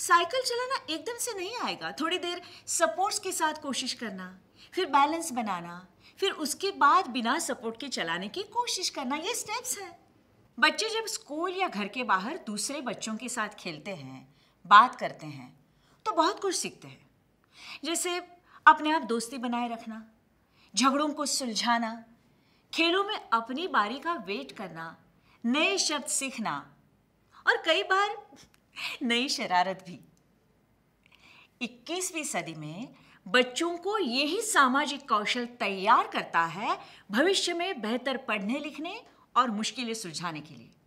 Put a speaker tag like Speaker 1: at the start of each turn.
Speaker 1: cycle चलाना एकदम से नहीं आएगा थोड़ी देर सपोर्ट्स के साथ कोशिश करना फिर बैलेंस बनाना फिर उसके बाद बिना सपोर्ट के चलाने की कोशिश करना ये स्टेप्स हैं बच्चे जब स्कूल या घर के बाहर दूसरे बच्चों के साथ खेलते हैं बात करते हैं तो बहुत कुछ सीखते हैं जैसे अपने आप दोस्ती बनाए रखना झगड़ों को सुलझाना खेलों में अपनी बारी का वेट करना नए शब्द सीखना और कई बार नई शरारत भी 21वीं सदी में बच्चों को यही सामाजिक कौशल तैयार करता है भविष्य में बेहतर पढ़ने लिखने और मुश्किलें सुलझाने के लिए